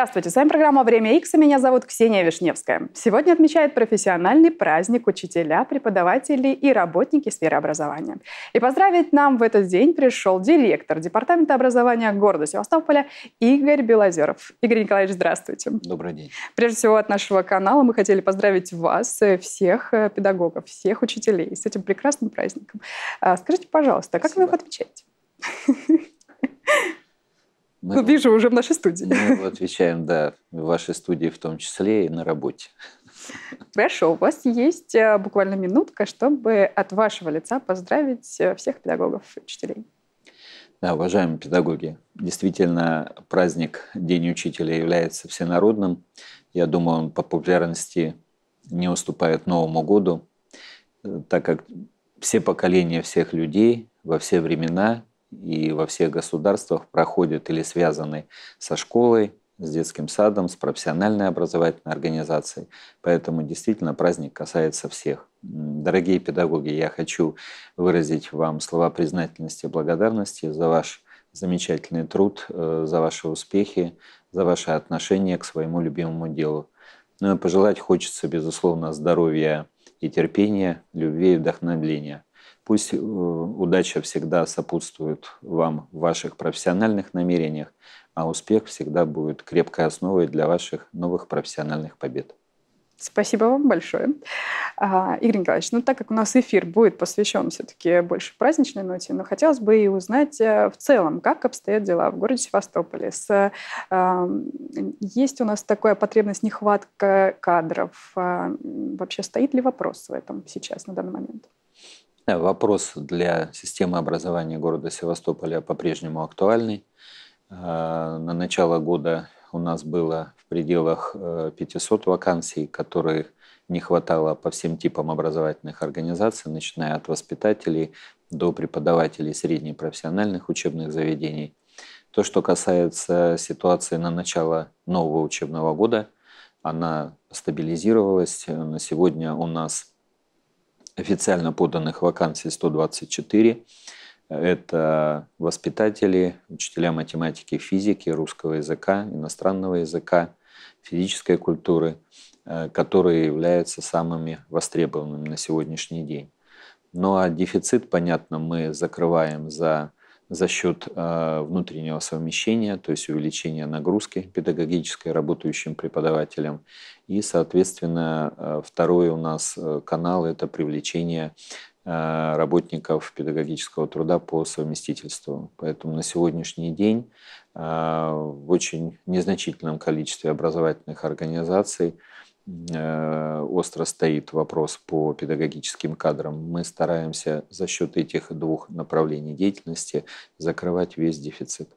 Здравствуйте, с вами программа «Время Икс», и меня зовут Ксения Вишневская. Сегодня отмечает профессиональный праздник учителя, преподавателей и работники сферы образования. И поздравить нам в этот день пришел директор Департамента образования города Севастополя Игорь Белозеров. Игорь Николаевич, здравствуйте. Добрый день. Прежде всего от нашего канала мы хотели поздравить вас, э, всех э, педагогов, всех учителей с этим прекрасным праздником. А, скажите, пожалуйста, как Спасибо. вы его отвечаете? Мы, Вижу, уже в нашей студии. Мы отвечаем, да, в вашей студии в том числе и на работе. Хорошо, у вас есть э, буквально минутка, чтобы от вашего лица поздравить э, всех педагогов и учителей. Да, уважаемые педагоги, действительно, праздник День учителя является всенародным. Я думаю, он по популярности не уступает Новому году, э, так как все поколения всех людей во все времена и во всех государствах проходят или связаны со школой, с детским садом, с профессиональной образовательной организацией. Поэтому действительно праздник касается всех. Дорогие педагоги, я хочу выразить вам слова признательности и благодарности за ваш замечательный труд, э, за ваши успехи, за ваше отношение к своему любимому делу. Ну и пожелать хочется, безусловно, здоровья и терпения, любви и вдохновления. Пусть э, удача всегда сопутствует вам в ваших профессиональных намерениях, а успех всегда будет крепкой основой для ваших новых профессиональных побед. Спасибо вам большое. А, Игорь Николаевич, ну так как у нас эфир будет посвящен все-таки больше праздничной ноте, но ну, хотелось бы и узнать э, в целом, как обстоят дела в городе Севастополе. С, э, есть у нас такая потребность, нехватка кадров. А, вообще стоит ли вопрос в этом сейчас, на данный момент? Э, вопрос для системы образования города Севастополя по-прежнему актуальный. Э, на начало года у нас было пределах 500 э, вакансий, которых не хватало по всем типам образовательных организаций, начиная от воспитателей до преподавателей среднепрофессиональных учебных заведений. То, что касается ситуации на начало нового учебного года, она стабилизировалась. На сегодня у нас официально поданных вакансий 124. Это воспитатели, учителя математики, физики, русского языка, иностранного языка, физической культуры, э, которые являются самыми востребованными на сегодняшний день. Ну а дефицит, понятно, мы закрываем за, за счет э, внутреннего совмещения, то есть увеличения нагрузки педагогической работающим преподавателям. И, соответственно, э, второй у нас канал – это привлечение Э, работников педагогического труда по совместительству. Поэтому на сегодняшний день э, в очень незначительном количестве образовательных организаций э, остро стоит вопрос по педагогическим кадрам. Мы стараемся за счет этих двух направлений деятельности закрывать весь дефицит.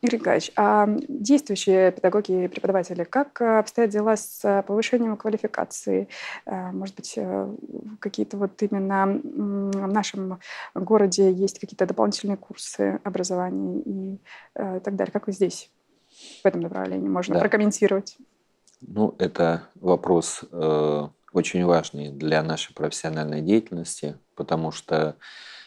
Игорь Николаевич, а действующие педагоги и преподаватели, как э, обстоят дела с э, повышением квалификации? Э, может быть, какие-то вот именно в нашем городе есть какие-то дополнительные курсы образования и так далее? Как вы здесь в этом направлении можно да. прокомментировать? Ну, это вопрос э, очень важный для нашей профессиональной деятельности, потому что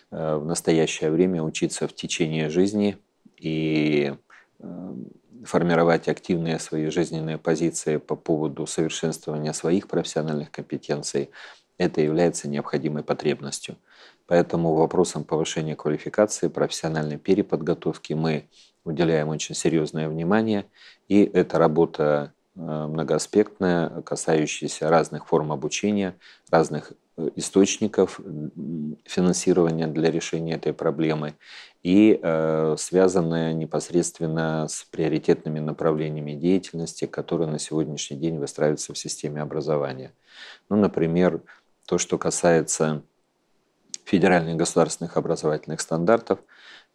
э, в настоящее время учиться в течение жизни – и эм, формировать активные свои жизненные позиции по поводу совершенствования своих профессиональных компетенций, это является необходимой потребностью. Поэтому вопросам повышения квалификации, профессиональной переподготовки мы уделяем очень серьезное внимание, и эта работа э, многоаспектная, касающаяся разных форм обучения, разных источников финансирования для решения этой проблемы и э, связанная непосредственно с приоритетными направлениями деятельности, которые на сегодняшний день выстраиваются в системе образования. Ну, например, то, что касается федеральных государственных образовательных стандартов,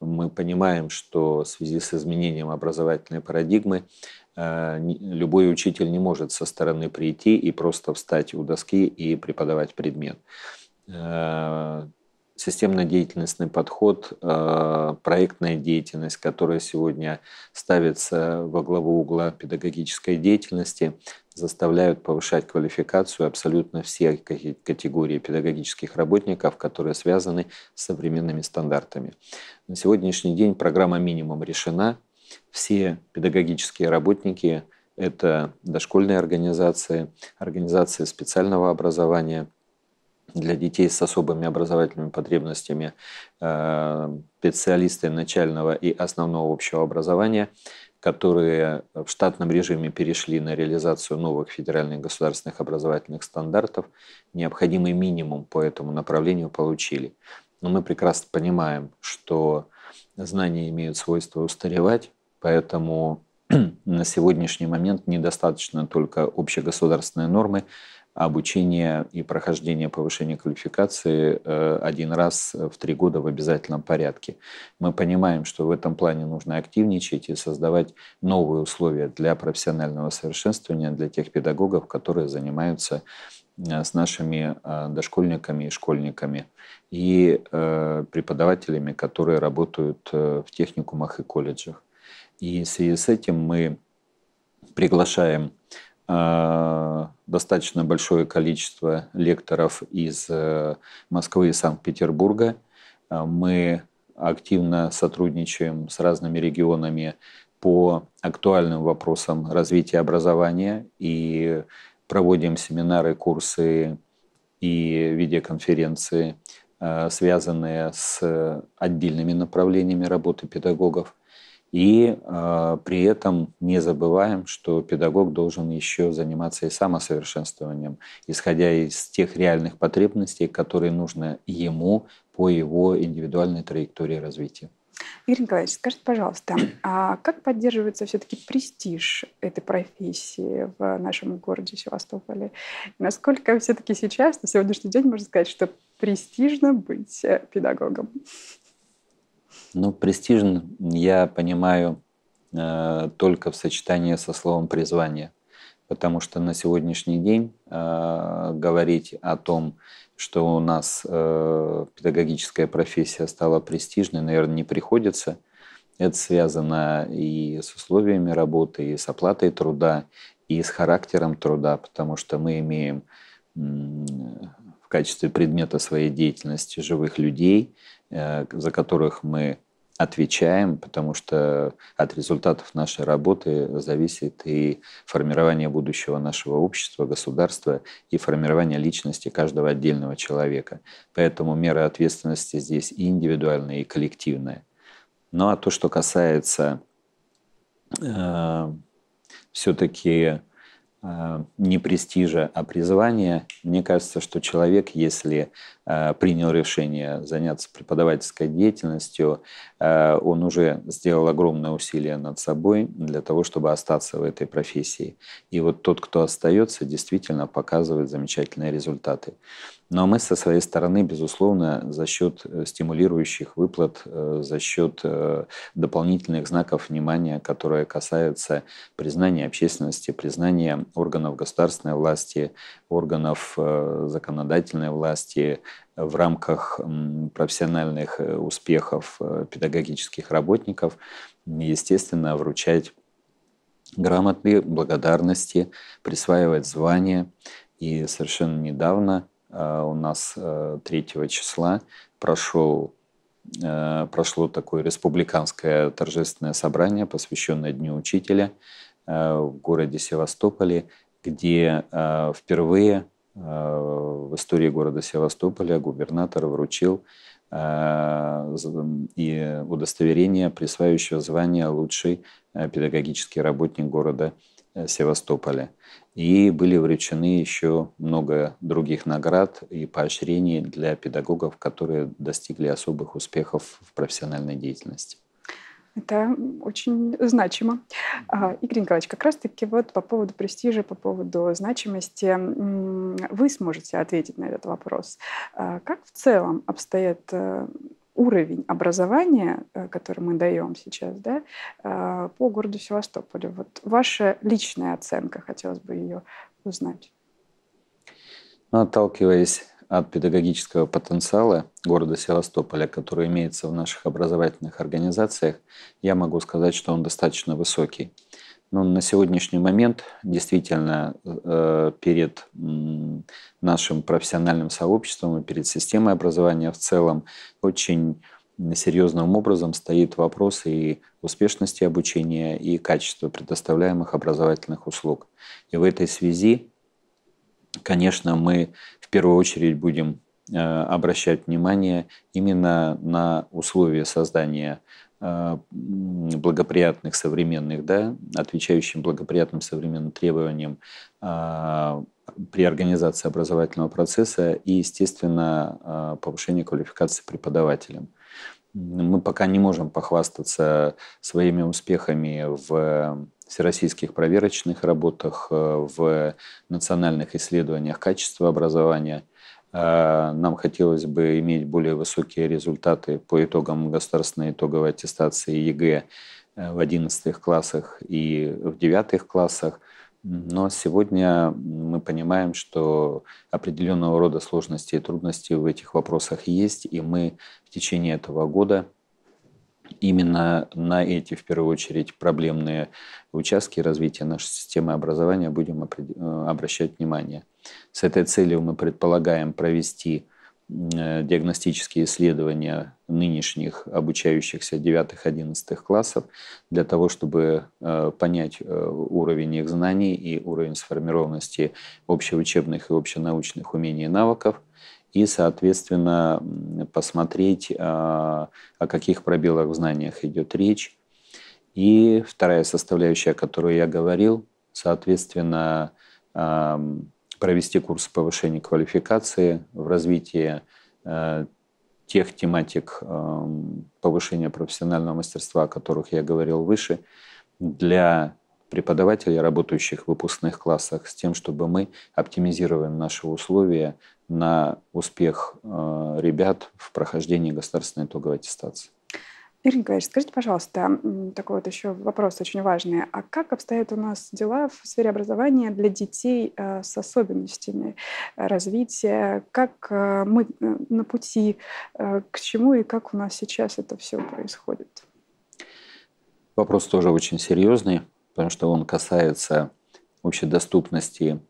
мы понимаем, что в связи с изменением образовательной парадигмы Э, любой учитель не может со стороны прийти и просто встать у доски и преподавать предмет. Э, системно-деятельностный подход, э, проектная деятельность, которая сегодня ставится во главу угла педагогической деятельности, заставляют повышать квалификацию абсолютно всех категорий педагогических работников, которые связаны с современными стандартами. На сегодняшний день программа «Минимум» решена все педагогические работники – это дошкольные организации, организации специального образования для детей с особыми образовательными потребностями, э, специалисты начального и основного общего образования, которые в штатном режиме перешли на реализацию новых федеральных государственных образовательных стандартов, необходимый минимум по этому направлению получили. Но мы прекрасно понимаем, что знания имеют свойство устаревать, Поэтому на сегодняшний момент недостаточно только общегосударственной нормы обучения и прохождения повышения квалификации э, один раз в три года в обязательном порядке. Мы понимаем, что в этом плане нужно активничать и создавать новые условия для профессионального совершенствования для тех педагогов, которые занимаются э, с нашими э, дошкольниками и школьниками и преподавателями, которые работают в техникумах и колледжах. И в связи с этим мы приглашаем э, достаточно большое количество лекторов из э, Москвы и Санкт-Петербурга. Э, мы активно сотрудничаем с разными регионами по актуальным вопросам развития образования и проводим семинары, курсы и видеоконференции, связанные с отдельными направлениями работы педагогов – и э, при этом не забываем, что педагог должен еще заниматься и самосовершенствованием, исходя из тех реальных потребностей, которые нужно ему по его индивидуальной траектории развития. Игорь Николаевич, скажите, пожалуйста, а как поддерживается все-таки престиж этой профессии в нашем городе Севастополе? Насколько все-таки сейчас, на сегодняшний день, можно сказать, что престижно быть педагогом? Ну, престижен я понимаю э, только в сочетании со словом призвание. Потому что на сегодняшний день э, говорить о том, что у нас э, педагогическая профессия стала престижной, наверное, не приходится. Это связано и с условиями работы, и с оплатой труда, и с характером труда, потому что мы имеем в качестве предмета своей деятельности живых людей, э, за которых мы отвечаем, потому что от результатов нашей работы зависит и формирование будущего нашего общества, государства, и формирование личности каждого отдельного человека. Поэтому мера ответственности здесь и индивидуальная, и коллективная. Ну а то, что касается э, все-таки э, не престижа, а призвания, мне кажется, что человек, если Э, принял решение заняться преподавательской деятельностью, э, он уже сделал огромное усилие над собой для того, чтобы остаться в этой профессии. И вот тот, кто остается, действительно показывает замечательные результаты. Но мы со своей стороны, безусловно, за счет э, стимулирующих выплат, за счет дополнительных знаков внимания, которые касаются признания общественности, признания органов государственной власти, органов законодательной власти, в рамках профессиональных э, успехов э, педагогических работников, естественно, вручать грамоты, благодарности, присваивать звания. И совершенно недавно э, у нас 3 числа прошел прошло такое республиканское торжественное собрание, посвященное Дню Учителя в городе Севастополе, где впервые Э, в истории города Севастополя губернатор вручил э, и удостоверение, присваивающего звание лучший э, педагогический работник города Севастополя. И были вручены еще много других наград и поощрений для педагогов, которые достигли особых успехов в профессиональной деятельности. Это очень значимо. А, Игорь Николаевич, как раз-таки вот по поводу престижа, по поводу значимости, вы сможете ответить на этот вопрос. А, как в целом обстоят э, уровень образования, э, который мы даем сейчас, да, а, по городу Севастополю? Вот ваша личная оценка, хотелось бы ее узнать. Ну, Отталкиваясь от педагогического потенциала города Севастополя, который имеется в наших образовательных организациях, я могу сказать, что он достаточно высокий. Но на сегодняшний момент действительно э, перед нашим профессиональным сообществом и перед системой образования в целом очень серьезным образом стоит вопрос и успешности обучения, и качества предоставляемых образовательных услуг. И в этой связи конечно, мы в первую очередь будем э, обращать внимание именно на условия создания э, благоприятных современных, да, отвечающим благоприятным современным требованиям э, при организации образовательного процесса и, естественно, повышение квалификации преподавателям. Мы пока не можем похвастаться своими успехами в всероссийских проверочных работах, э, в национальных исследованиях качества образования. Э, нам хотелось бы иметь более высокие результаты по итогам государственной итоговой аттестации ЕГЭ э, в 11 классах и в 9 классах. Но сегодня мы понимаем, что определенного рода сложности и трудности в этих вопросах есть, и мы в течение этого года именно на эти, в первую очередь, проблемные участки развития нашей системы образования будем э, обращать внимание. С этой целью мы предполагаем провести э, диагностические исследования нынешних обучающихся 9-11 классов для того, чтобы э, понять уровень их знаний и уровень сформированности общеучебных и общенаучных умений и навыков, и, соответственно, посмотреть, а, о каких пробелах в знаниях идет речь. И вторая составляющая, о которой я говорил, соответственно, а, провести курс повышения квалификации в развитии а, тех тематик повышения профессионального мастерства, о которых я говорил выше, для преподавателей, работающих в выпускных классах, с тем, чтобы мы оптимизировали наши условия на успех э, ребят в прохождении государственной итоговой аттестации. Ирина Николаевич, скажите, пожалуйста, такой вот еще вопрос очень важный. А как обстоят у нас дела в сфере образования для детей э, с особенностями развития? Как э, мы на пути к чему и как у нас сейчас это все происходит? Вопрос тоже очень серьезный потому что он касается общедоступности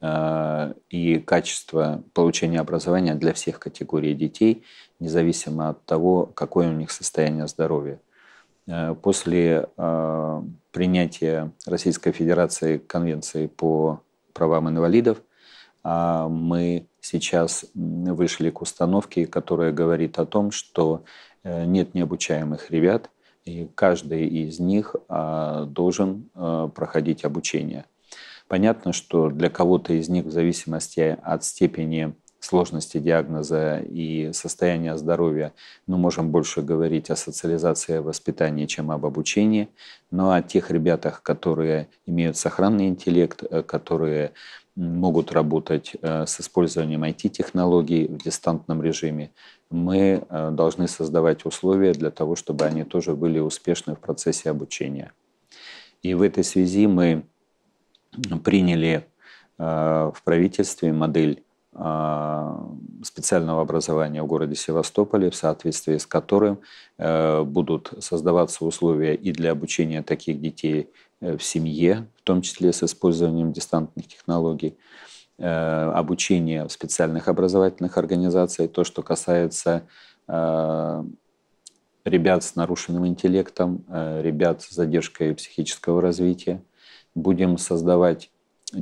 э, и качества получения образования для всех категорий детей, независимо от того, какое у них состояние здоровья. Э, после э, принятия Российской Федерации Конвенции по правам инвалидов мы сейчас вышли к установке, которая говорит о том, что нет необучаемых ребят, и каждый из них а, должен а, проходить обучение. Понятно, что для кого-то из них в зависимости от степени сложности диагноза и состояния здоровья, мы можем больше говорить о социализации и воспитании, чем об обучении. Но о тех ребятах, которые имеют сохранный интеллект, э, которые могут работать э, с использованием IT-технологий в дистантном режиме. Мы э, должны создавать условия для того, чтобы они тоже были успешны в процессе обучения. И в этой связи мы приняли э, в правительстве модель а, специального образования в городе Севастополе, в соответствии с которым э, будут создаваться условия и для обучения таких детей э, в семье, в том числе с использованием дистантных технологий, э, обучение в специальных образовательных организациях, то, что касается ребят с нарушенным интеллектом, ребят с задержкой психического развития. Будем создавать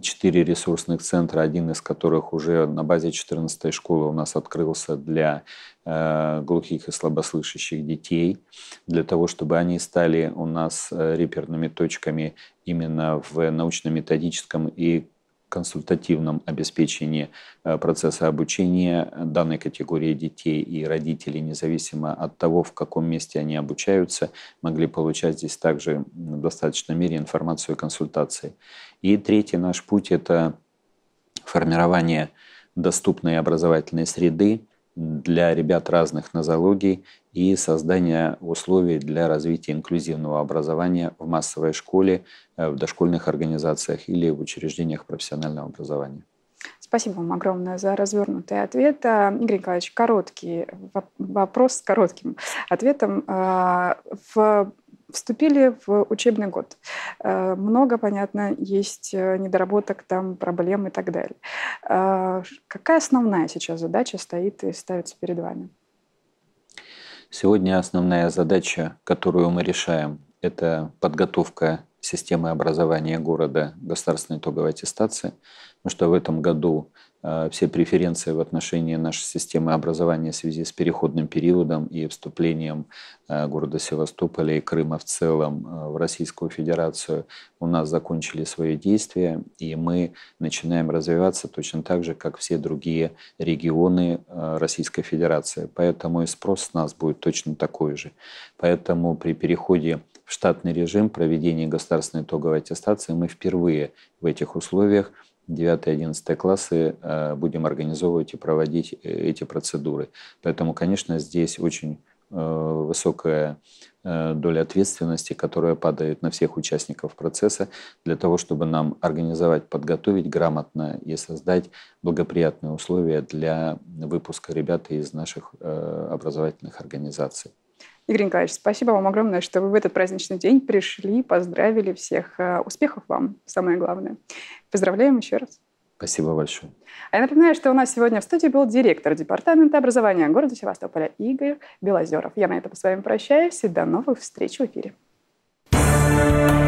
четыре ресурсных центра, один из которых уже на базе 14 школы у нас открылся для э, глухих и слабослышащих детей, для того, чтобы они стали у нас э, реперными точками именно в научно-методическом и консультативном обеспечении э, процесса обучения данной категории детей и родителей, независимо от того, в каком месте они обучаются, могли получать здесь также в достаточной мере информацию и консультации. И третий наш путь – это формирование доступной образовательной среды, для ребят разных нозологий и создание условий для развития инклюзивного образования в массовой школе, э, в дошкольных организациях или в учреждениях профессионального образования. Спасибо вам огромное за развернутый ответ. А, Игорь Николаевич, короткий вопрос с коротким ответом. А, в Вступили в учебный год. Э, много, понятно, есть э, недоработок, там проблем и так далее. Э, какая основная сейчас задача стоит и ставится перед вами? Сегодня основная задача, которую мы решаем, это подготовка системы образования города государственной итоговой аттестации, потому ну что в этом году Э, все преференции в отношении нашей системы образования в связи с переходным периодом и вступлением э, города Севастополя и Крыма в целом э, в Российскую Федерацию у нас закончили свое действие, и мы начинаем развиваться точно так же, как все другие регионы Российской Федерации. Поэтому и спрос с нас будет точно такой же. Поэтому при переходе в штатный режим проведения государственной итоговой аттестации мы впервые в этих условиях – 9-11 классы э, будем организовывать и проводить э, эти процедуры. Поэтому, конечно, здесь очень э, высокая доля ответственности, которая падает на всех участников процесса, для того, чтобы нам организовать, подготовить грамотно и создать благоприятные условия для выпуска ребят из наших образовательных организаций. Игорь Николаевич, спасибо вам огромное, что вы в этот праздничный день пришли, поздравили всех. Успехов вам, самое главное. Поздравляем еще раз. Спасибо большое. А я напоминаю, что у нас сегодня в студии был директор департамента образования города Севастополя Игорь Белозеров. Я на этом с вами прощаюсь и до новых встреч в эфире. thank you